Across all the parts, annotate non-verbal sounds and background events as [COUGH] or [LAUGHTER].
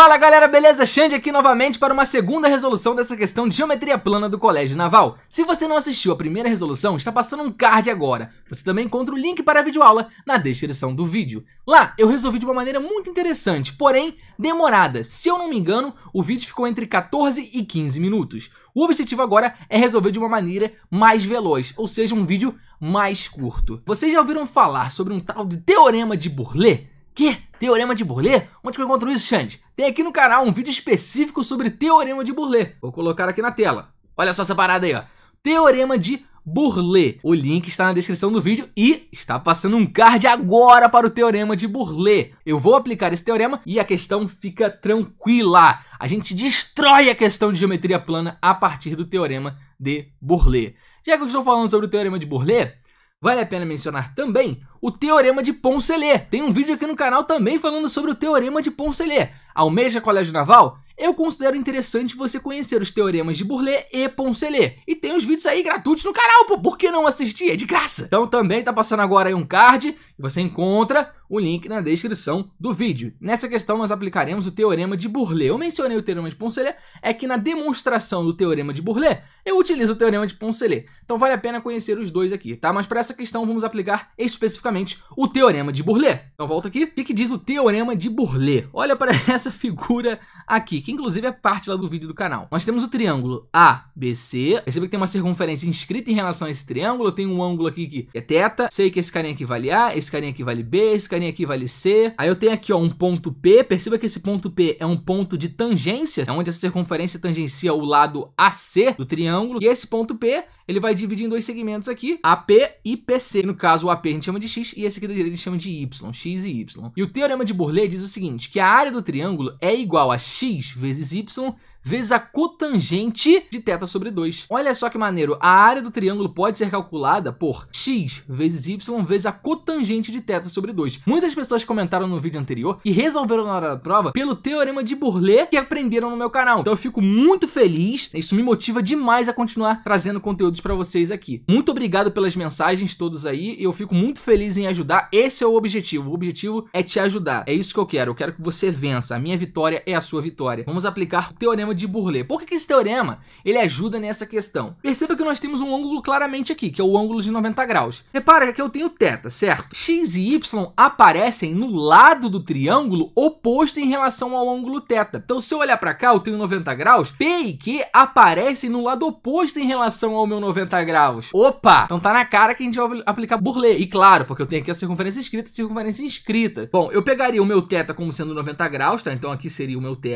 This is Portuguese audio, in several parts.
Fala galera, beleza? Xande aqui novamente para uma segunda resolução dessa questão de geometria plana do Colégio Naval. Se você não assistiu a primeira resolução, está passando um card agora. Você também encontra o link para a videoaula na descrição do vídeo. Lá, eu resolvi de uma maneira muito interessante, porém demorada. Se eu não me engano, o vídeo ficou entre 14 e 15 minutos. O objetivo agora é resolver de uma maneira mais veloz, ou seja, um vídeo mais curto. Vocês já ouviram falar sobre um tal de Teorema de Bourlet? Que? Teorema de Burlet? Onde que eu encontro isso, Xande? Tem aqui no canal um vídeo específico sobre Teorema de Burlet. Vou colocar aqui na tela. Olha só essa parada aí, ó. Teorema de Burlet. O link está na descrição do vídeo e está passando um card agora para o Teorema de Burlet. Eu vou aplicar esse teorema e a questão fica tranquila. A gente destrói a questão de geometria plana a partir do Teorema de Burlet. Já que eu estou falando sobre o Teorema de Burlet, Vale a pena mencionar também o Teorema de Poncelet. Tem um vídeo aqui no canal também falando sobre o Teorema de Poncelet. Almeja Colégio Naval? eu considero interessante você conhecer os teoremas de Bourlet e Poncelet. E tem os vídeos aí gratuitos no canal, pô, por que não assistir? É de graça! Então também tá passando agora aí um card, você encontra o link na descrição do vídeo. Nessa questão nós aplicaremos o teorema de Bourlet. Eu mencionei o teorema de Poncelet, é que na demonstração do teorema de Bourlet, eu utilizo o teorema de Poncelet. Então vale a pena conhecer os dois aqui, tá? Mas para essa questão vamos aplicar especificamente o teorema de Bourlet. Então volta aqui, o que, que diz o teorema de Bourlet? Olha para [LAUGHS] essa figura aqui, que inclusive é parte lá do vídeo do canal. Nós temos o triângulo ABC. Perceba que tem uma circunferência inscrita em relação a esse triângulo. Eu tenho um ângulo aqui que é θ. Sei que esse carinha aqui vale A, esse carinha aqui vale B, esse carinha aqui vale C. Aí eu tenho aqui ó, um ponto P. Perceba que esse ponto P é um ponto de tangência, é onde essa circunferência tangencia o lado AC do triângulo. E esse ponto P ele vai dividir em dois segmentos aqui, AP e PC. No caso, o AP a gente chama de X e esse aqui da direita a gente chama de Y, X e Y. E o teorema de Bourlet diz o seguinte, que a área do triângulo é igual a X vezes Y vezes a cotangente de θ sobre 2. Olha só que maneiro, a área do triângulo pode ser calculada por x vezes y vezes a cotangente de θ sobre 2. Muitas pessoas comentaram no vídeo anterior e resolveram na hora da prova pelo teorema de Bourlet que aprenderam no meu canal. Então eu fico muito feliz, isso me motiva demais a continuar trazendo conteúdos para vocês aqui. Muito obrigado pelas mensagens todos aí, eu fico muito feliz em ajudar. Esse é o objetivo, o objetivo é te ajudar. É isso que eu quero, eu quero que você vença. A minha vitória é a sua vitória. Vamos aplicar o teorema de Bourlet. Por que, que esse teorema ele ajuda nessa questão? Perceba que nós temos um ângulo claramente aqui, que é o ângulo de 90 graus. Repara que eu tenho θ, certo? x e y aparecem no lado do triângulo oposto em relação ao ângulo θ. Então, se eu olhar para cá, eu tenho 90 graus, P e Q aparecem no lado oposto em relação ao meu 90 graus. Opa! Então tá na cara que a gente vai aplicar Burle. E claro, porque eu tenho aqui a circunferência escrita e circunferência inscrita. Bom, eu pegaria o meu θ como sendo 90 graus, tá? Então aqui seria o meu θ.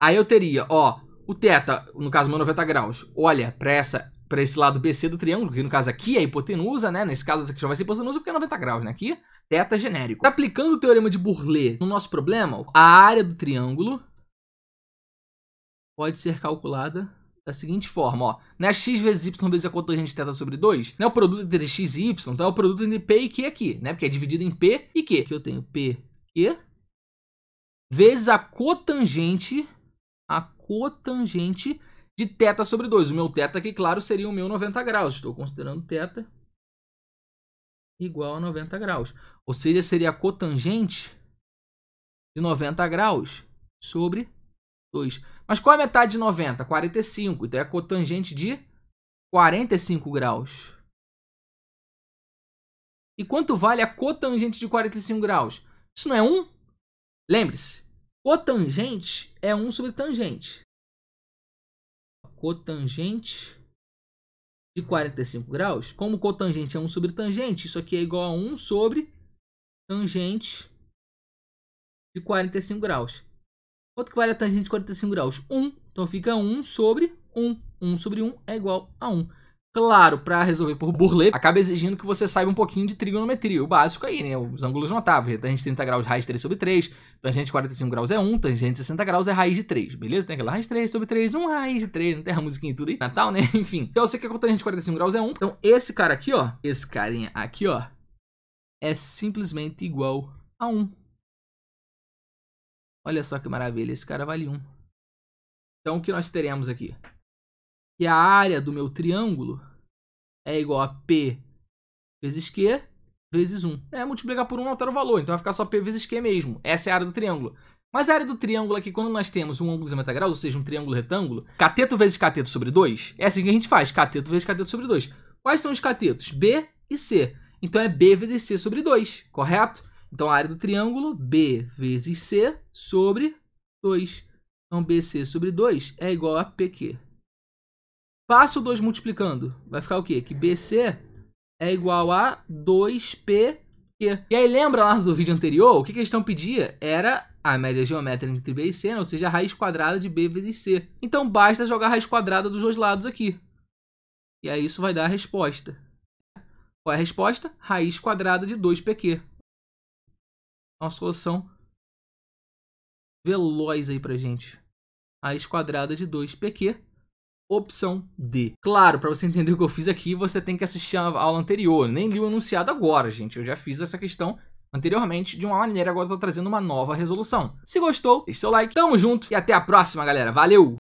Aí eu teria, ó, o teta, no caso meu 90 graus, olha para essa para esse lado BC do triângulo, que no caso aqui é a hipotenusa, né? Nesse caso essa aqui já vai ser hipotenusa porque é 90 graus, né? Aqui, teta genérico. Aplicando o teorema de Bourlet no nosso problema, a área do triângulo pode ser calculada da seguinte forma, ó. Né, x vezes y vezes a cotangente de teta sobre 2, né, o produto entre x e y, então é o produto entre p e q aqui, né? Porque é dividido em p e q. Aqui eu tenho p, q, vezes a cotangente cotangente de θ sobre 2. O meu θ aqui, claro, seria o meu 90 graus. Estou considerando θ igual a 90 graus. Ou seja, seria a cotangente de 90 graus sobre 2. Mas qual é a metade de 90? 45. Então é a cotangente de 45 graus. E quanto vale a cotangente de 45 graus? Isso não é 1? Lembre-se, Cotangente é 1 sobre tangente. Cotangente de 45 graus. Como cotangente é 1 sobre tangente, isso aqui é igual a 1 sobre tangente de 45 graus. Quanto que vale a tangente de 45 graus? 1. Então fica 1 sobre 1. 1 sobre 1 é igual a 1. Claro, para resolver por Bourlet, acaba exigindo que você saiba um pouquinho de trigonometria, o básico aí, né? Os ângulos notáveis, então, tangente 30 graus é raiz 3 sobre 3, tangente 45 graus é 1, tangente 60 graus é raiz de 3, beleza? Tem aquela raiz 3 sobre 3, 1 raiz de 3, não tem a musiquinha e tudo aí, Natal, tá, tá, né? [LAUGHS] Enfim, então você quer que o tangente 45 graus é 1, então esse cara aqui, ó, esse carinha aqui, ó, é simplesmente igual a 1. Olha só que maravilha, esse cara vale 1. Então o que nós teremos aqui? que a área do meu triângulo é igual a P vezes Q vezes 1. É, multiplicar por 1 altera o valor, então vai ficar só P vezes Q mesmo. Essa é a área do triângulo. Mas a área do triângulo aqui, quando nós temos um ângulo de 90 graus, ou seja, um triângulo retângulo, cateto vezes cateto sobre 2, é assim que a gente faz, cateto vezes cateto sobre 2. Quais são os catetos? B e C. Então é B vezes C sobre 2, correto? Então a área do triângulo, B vezes C sobre 2. Então BC sobre 2 é igual a PQ. Passo 2 multiplicando. Vai ficar o quê? Que BC é igual a 2 PQ. E aí lembra lá do vídeo anterior, o que a questão pedia era a média geométrica entre B e C, né? ou seja, a raiz quadrada de B vezes C. Então basta jogar a raiz quadrada dos dois lados aqui. E aí isso vai dar a resposta. Qual é a resposta? Raiz quadrada de 2pq. Uma solução veloz aí pra gente. Raiz quadrada de 2pq opção D. Claro, para você entender o que eu fiz aqui, você tem que assistir a aula anterior. Nem li o anunciado agora, gente. Eu já fiz essa questão anteriormente de uma maneira, agora eu tô trazendo uma nova resolução. Se gostou, deixe seu like. Tamo junto e até a próxima, galera. Valeu!